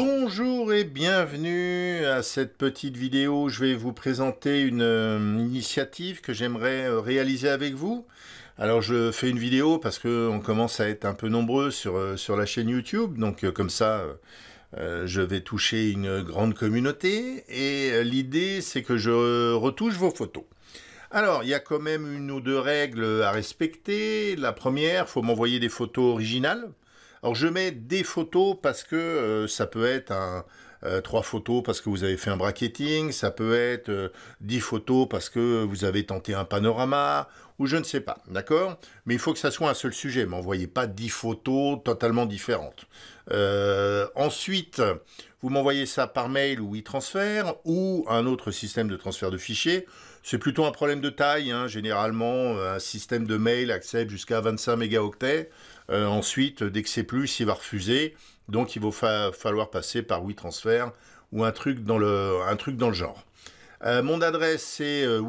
Bonjour et bienvenue à cette petite vidéo. Je vais vous présenter une euh, initiative que j'aimerais euh, réaliser avec vous. Alors je fais une vidéo parce qu'on commence à être un peu nombreux sur, euh, sur la chaîne YouTube. Donc comme ça, je vais toucher une grande communauté. Et l'idée, c'est que je retouche vos photos. Alors, il y a quand même une ou deux règles à respecter. La première, faut m'envoyer des photos originales. Alors je mets des photos parce que euh, ça peut être un, euh, trois photos parce que vous avez fait un bracketing, ça peut être euh, dix photos parce que vous avez tenté un panorama, ou je ne sais pas, d'accord Mais il faut que ça soit un seul sujet, m'envoyez pas dix photos totalement différentes. ensuite, vous m'envoyez ça par mail ou e-transfert ou un autre système de transfert de fichiers. C'est plutôt un problème de taille. Hein. Généralement, euh, un système de mail accepte jusqu'à 25 mégaoctets. Euh, ensuite, dès que c'est plus, il va refuser. Donc, il va falloir passer par e ou un truc dans le, un truc dans le genre. Euh, mon adresse c'est euh,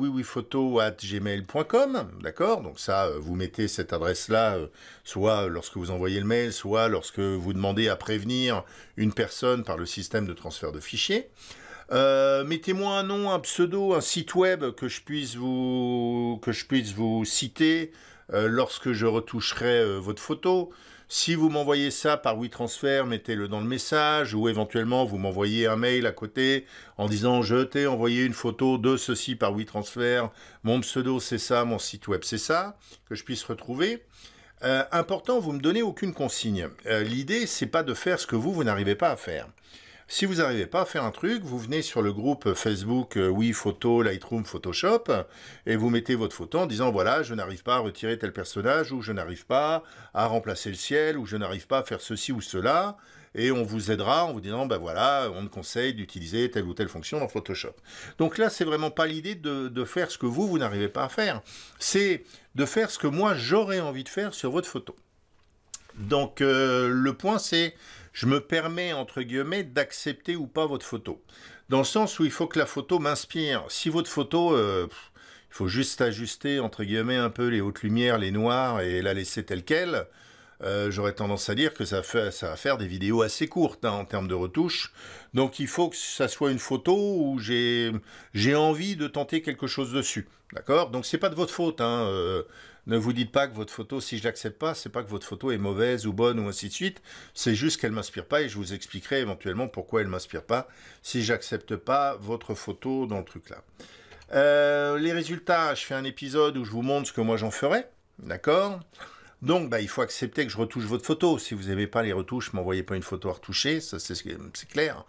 d'accord Donc ça, euh, vous mettez cette adresse-là, euh, soit lorsque vous envoyez le mail, soit lorsque vous demandez à prévenir une personne par le système de transfert de fichiers. Mettez-moi un nom, un pseudo, un site web que je puisse vous que je puisse vous citer euh, lorsque je retoucherai euh, votre photo. Si vous m'envoyez ça par WeTransfer, mettez-le dans le message ou éventuellement vous m'envoyez un mail à côté en disant je t'ai envoyé une photo de ceci par WeTransfer, mon pseudo c'est ça, mon site web c'est ça, que je puisse retrouver. Euh, important, vous ne me donnez aucune consigne. L'idée c'est pas de faire ce que vous vous n'arrivez pas à faire. Si vous n'arrivez pas à faire un truc, vous venez sur le groupe Facebook euh, Oui Photo, Lightroom, Photoshop, et vous mettez votre photo en disant voilà, je n'arrive pas à retirer tel personnage, ou je n'arrive pas à remplacer le ciel, ou je n'arrive pas à faire ceci ou cela, et on vous aidera en vous disant ben voilà, on vous conseille d'utiliser telle ou telle fonction dans Photoshop. Donc là, c'est vraiment pas l'idée de, faire ce que vous, vous n'arrivez pas à faire. C'est de faire ce que moi, j'aurais envie de faire sur votre photo. Donc euh, le point c'est je me permets, entre guillemets, d'accepter ou pas votre photo. Dans le sens où il faut que la photo m'inspire. Si votre photo, euh, il faut juste ajuster, entre guillemets, un peu les hautes lumières, les noirs, et la laisser telle qu'elle, euh, j'aurais tendance à dire que ça, fait, ça va faire des vidéos assez courtes hein, en termes de retouches. Donc il faut que ça soit une photo où j'ai envie de tenter quelque chose dessus. D'accord Donc c'est pas de votre faute. Hein, euh, ne vous dites pas que votre photo, si je l'accepte pas, c'est pas que votre photo est mauvaise ou bonne ou ainsi de suite. C'est juste qu'elle m'inspire pas et je vous expliquerai éventuellement pourquoi elle m'inspire pas si j'accepte pas votre photo dans le truc là. Euh, les résultats, je fais un épisode où je vous montre ce que moi j'en ferai. D'accord donc, bah, il faut accepter que je retouche votre photo. Si vous n'aimez pas les retouches, m'envoyez pas une photo à retoucher, ça c'est clair.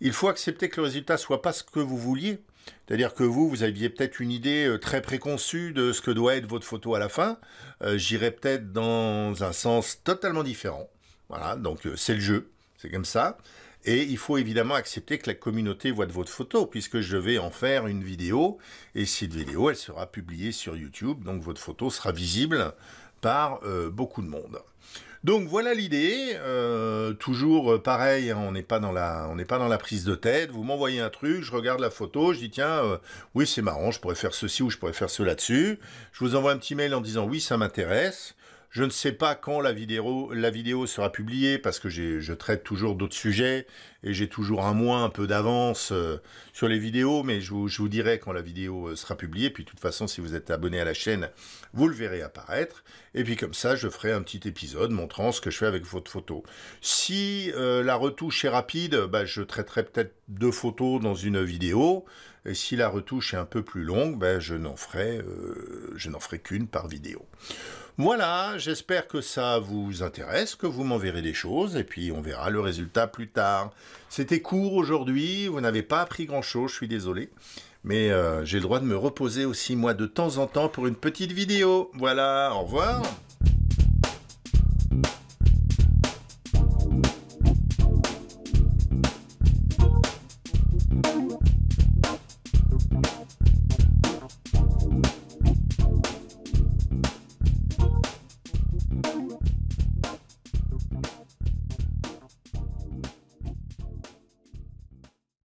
Il faut accepter que le résultat ne soit pas ce que vous vouliez. C'est-à-dire que vous, vous aviez peut-être une idée euh, très préconçue de ce que doit être votre photo à la fin. Euh, j'irai peut-être dans un sens totalement différent. Voilà, donc euh, c'est le jeu, c'est comme ça. Et il faut évidemment accepter que la communauté voit de votre photo, puisque je vais en faire une vidéo. Et cette vidéo, elle sera publiée sur YouTube, donc votre photo sera visible par euh, beaucoup de monde. Donc voilà l'idée, euh, toujours euh, pareil, hein, on n'est pas, dans la, pas dans la prise de tête, vous m'envoyez un truc, je regarde la photo, je dis tiens, oui c'est marrant, je pourrais faire ceci ou je pourrais faire cela dessus, je vous envoie un petit mail en disant oui ça m'intéresse, je ne sais pas quand la vidéo, sera publiée parce que je traite toujours d'autres sujets et j'ai toujours un mois un peu d'avance euh, sur les vidéos, mais je vous, dirai quand la vidéo euh, sera publiée. Puis de toute façon, si vous êtes abonné à la chaîne, vous le verrez apparaître. Et puis comme ça, je ferai un petit épisode montrant ce que je fais avec votre photo. Si euh, la retouche est rapide, bah, je traiterai peut-être deux photos dans une vidéo. Et si la retouche est un peu plus longue, bah, je n'en ferai qu'une par vidéo. Voilà, j'espère que ça vous intéresse, que vous m'enverrez des choses, et puis on verra le résultat plus tard. C'était court aujourd'hui, vous n'avez pas appris grand-chose, je suis désolé. Mais euh, j'ai le droit de me reposer aussi, moi, de temps en temps, pour une petite vidéo. Voilà, au revoir